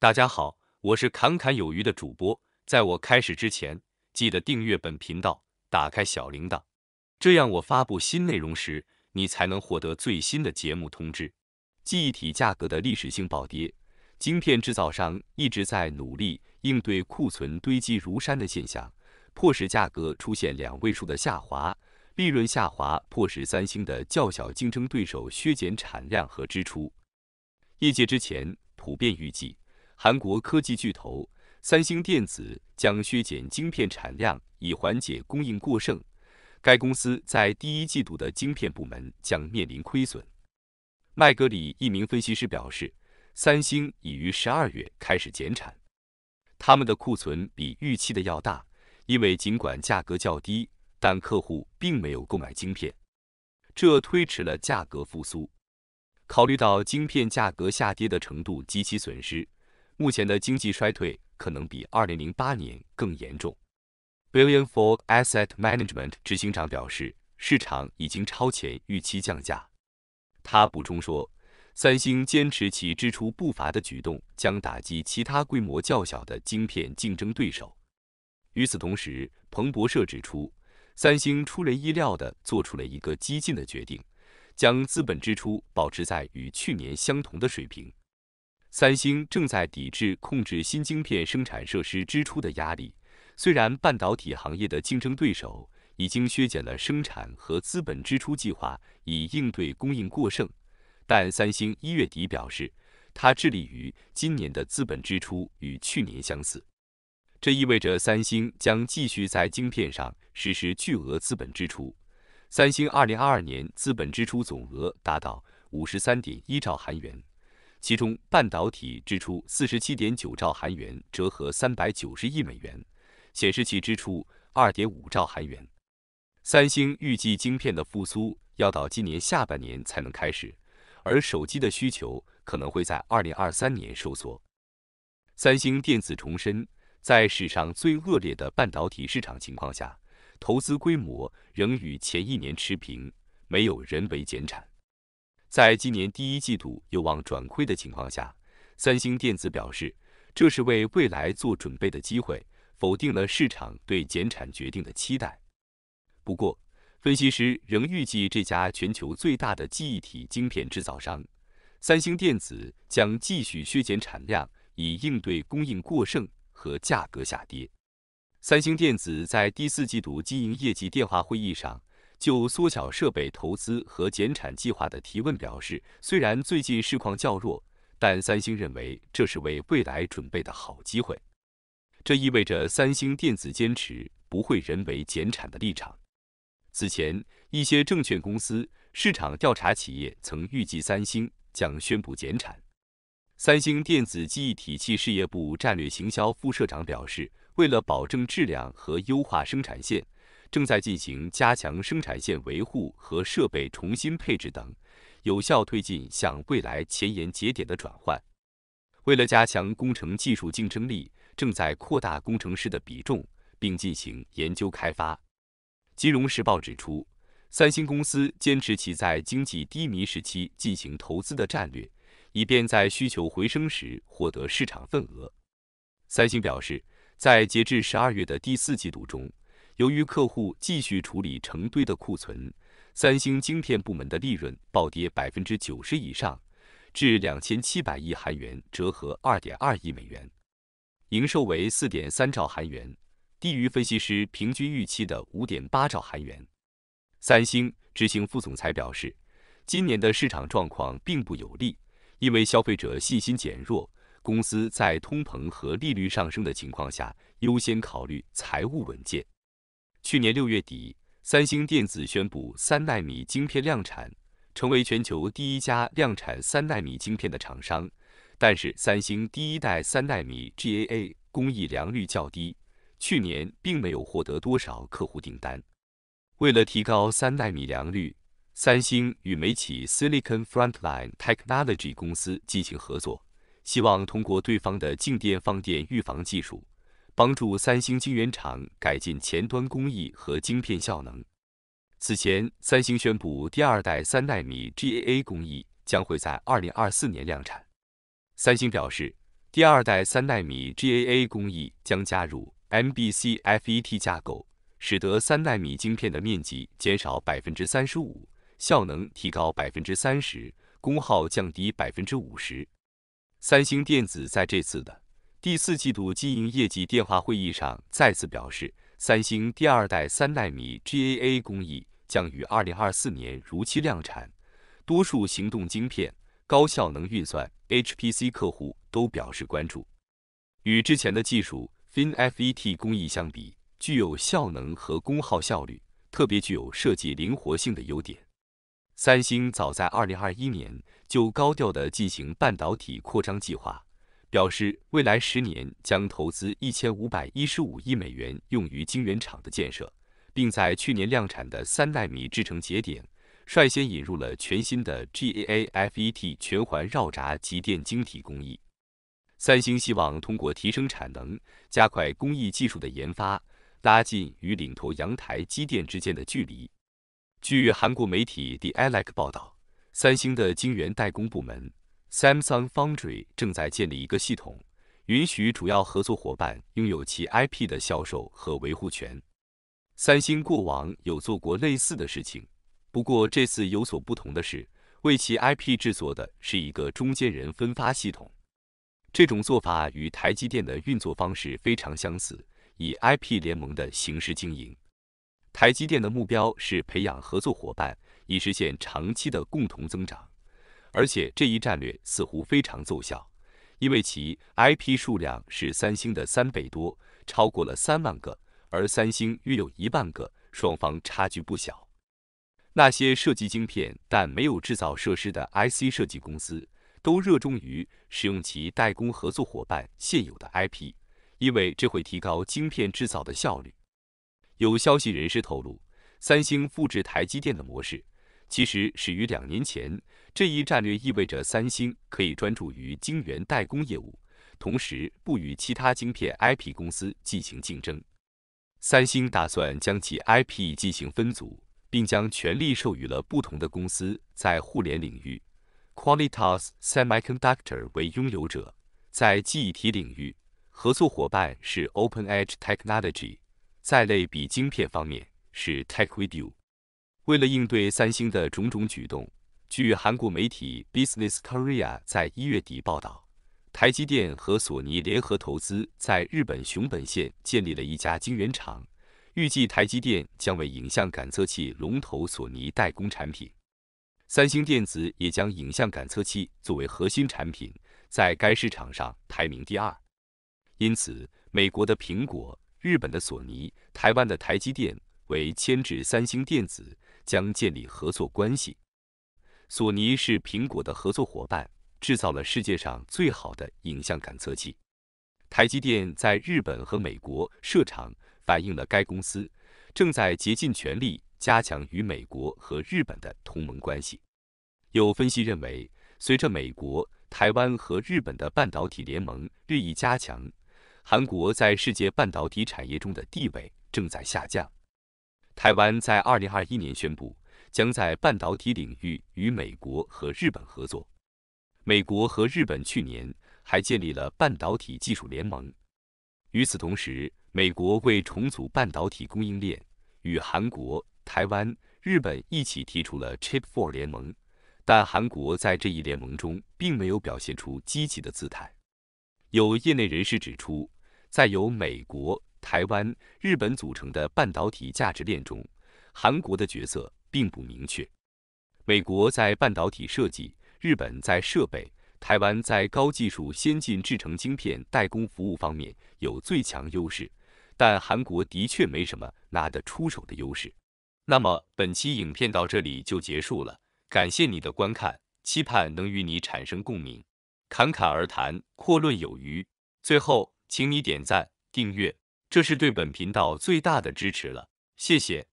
大家好，我是侃侃有余的主播。在我开始之前，记得订阅本频道，打开小铃铛，这样我发布新内容时，你才能获得最新的节目通知。记忆体价格的历史性暴跌，晶片制造商一直在努力应对库存堆积如山的现象，迫使价格出现两位数的下滑，利润下滑迫使三星的较小竞争对手削减产量和支出。业界之前普遍预计。韩国科技巨头三星电子将削减晶片产量，以缓解供应过剩。该公司在第一季度的晶片部门将面临亏损。麦格里一名分析师表示，三星已于十二月开始减产，他们的库存比预期的要大，因为尽管价格较低，但客户并没有购买晶片，这推迟了价格复苏。考虑到晶片价格下跌的程度及其损失。目前的经济衰退可能比2008年更严重。b i l l i o n Ford Asset Management 执行长表示，市场已经超前预期降价。他补充说，三星坚持其支出步伐的举动将打击其他规模较小的晶片竞争对手。与此同时，彭博社指出，三星出人意料地做出了一个激进的决定，将资本支出保持在与去年相同的水平。三星正在抵制控制新晶片生产设施支出的压力。虽然半导体行业的竞争对手已经削减了生产和资本支出计划，以应对供应过剩，但三星一月底表示，它致力于今年的资本支出与去年相似。这意味着三星将继续在晶片上实施巨额资本支出。三星二零二二年资本支出总额达到五十三点一兆韩元。其中，半导体支出四十七点九兆韩元，折合三百九十亿美元；显示器支出二点五兆韩元。三星预计晶片的复苏要到今年下半年才能开始，而手机的需求可能会在二零二三年收缩。三星电子重申，在史上最恶劣的半导体市场情况下，投资规模仍与前一年持平，没有人为减产。在今年第一季度有望转亏的情况下，三星电子表示，这是为未来做准备的机会，否定了市场对减产决定的期待。不过，分析师仍预计这家全球最大的记忆体晶片制造商三星电子将继续削减产量，以应对供应过剩和价格下跌。三星电子在第四季度经营业绩电话会议上。就缩小设备投资和减产计划的提问表示，虽然最近市况较弱，但三星认为这是为未来准备的好机会。这意味着三星电子坚持不会人为减产的立场。此前，一些证券公司、市场调查企业曾预计三星将宣布减产。三星电子记忆体系事业部战略行销副社长表示，为了保证质量和优化生产线。正在进行加强生产线维护和设备重新配置等，有效推进向未来前沿节点的转换。为了加强工程技术竞争力，正在扩大工程师的比重，并进行研究开发。金融时报指出，三星公司坚持其在经济低迷时期进行投资的战略，以便在需求回升时获得市场份额。三星表示，在截至十二月的第四季度中。由于客户继续处理成堆的库存，三星晶片部门的利润暴跌百分之九十以上，至两千七百亿韩元，折合二点二亿美元，营收为四点三兆韩元，低于分析师平均预期的五点八兆韩元。三星执行副总裁表示，今年的市场状况并不有利，因为消费者信心减弱，公司在通膨和利率上升的情况下，优先考虑财务稳健。去年六月底，三星电子宣布三纳米晶片量产，成为全球第一家量产三纳米晶片的厂商。但是，三星第一代三纳米 GAA 工艺良率较低，去年并没有获得多少客户订单。为了提高三纳米良率，三星与美企 Silicon Frontline Technology 公司进行合作，希望通过对方的静电放电预防技术。帮助三星晶圆厂改进前端工艺和晶片效能。此前，三星宣布第二代三纳米 GAA 工艺将会在二零二四年量产。三星表示，第二代三纳米 GAA 工艺将加入 MBCFET 架构，使得三纳米晶片的面积减少百分之三十五，效能提高百分之三十，功耗降低百分之五十。三星电子在这次的。第四季度经营业绩电话会议上再次表示，三星第二代三纳米 GAA 工艺将于二零二四年如期量产。多数行动晶片、高效能运算 HPC 客户都表示关注。与之前的技术 FinFET 工艺相比，具有效能和功耗效率，特别具有设计灵活性的优点。三星早在二零二一年就高调的进行半导体扩张计划。表示，未来十年将投资一千五百一十五亿美元用于晶圆厂的建设，并在去年量产的三纳米制程节点，率先引入了全新的 GAAFET 全环绕闸集电晶体工艺。三星希望通过提升产能，加快工艺技术的研发，拉近与领头阳台积电之间的距离。据韩国媒体 The l e c 报道，三星的晶圆代工部门。Samsung Foundry 正在建立一个系统，允许主要合作伙伴拥有其 IP 的销售和维护权。三星过往有做过类似的事情，不过这次有所不同的是，为其 IP 制作的是一个中间人分发系统。这种做法与台积电的运作方式非常相似，以 IP 联盟的形式经营。台积电的目标是培养合作伙伴，以实现长期的共同增长。而且这一战略似乎非常奏效，因为其 IP 数量是三星的三倍多，超过了三万个，而三星约有一万个，双方差距不小。那些设计晶片但没有制造设施的 IC 设计公司，都热衷于使用其代工合作伙伴现有的 IP，因为这会提高晶片制造的效率。有消息人士透露，三星复制台积电的模式。其实始于两年前，这一战略意味着三星可以专注于晶圆代工业务，同时不与其他晶片 IP 公司进行竞争。三星打算将其 IP 进行分组，并将权力授予了不同的公司。在互联领域，Qualitas Semiconductor 为拥有者；在记忆体领域，合作伙伴是 Open Edge Technology；在类比晶片方面，是 t e c h v i e o 为了应对三星的种种举动，据韩国媒体 Business Korea 在一月底报道，台积电和索尼联合投资在日本熊本县建立了一家晶圆厂，预计台积电将为影像感测器龙头索尼代工产品。三星电子也将影像感测器作为核心产品，在该市场上排名第二。因此，美国的苹果、日本的索尼、台湾的台积电为牵制三星电子。将建立合作关系。索尼是苹果的合作伙伴，制造了世界上最好的影像感测器。台积电在日本和美国设厂，反映了该公司正在竭尽全力加强与美国和日本的同盟关系。有分析认为，随着美国、台湾和日本的半导体联盟日益加强，韩国在世界半导体产业中的地位正在下降。台湾在二零二一年宣布，将在半导体领域与美国和日本合作。美国和日本去年还建立了半导体技术联盟。与此同时，美国为重组半导体供应链，与韩国、台湾、日本一起提出了 Chip Four 联盟。但韩国在这一联盟中并没有表现出积极的姿态。有业内人士指出，在由美国台湾、日本组成的半导体价值链中，韩国的角色并不明确。美国在半导体设计，日本在设备，台湾在高技术、先进制成晶片代工服务方面有最强优势，但韩国的确没什么拿得出手的优势。那么本期影片到这里就结束了，感谢你的观看，期盼能与你产生共鸣。侃侃而谈，阔论有余。最后，请你点赞、订阅。这是对本频道最大的支持了，谢谢。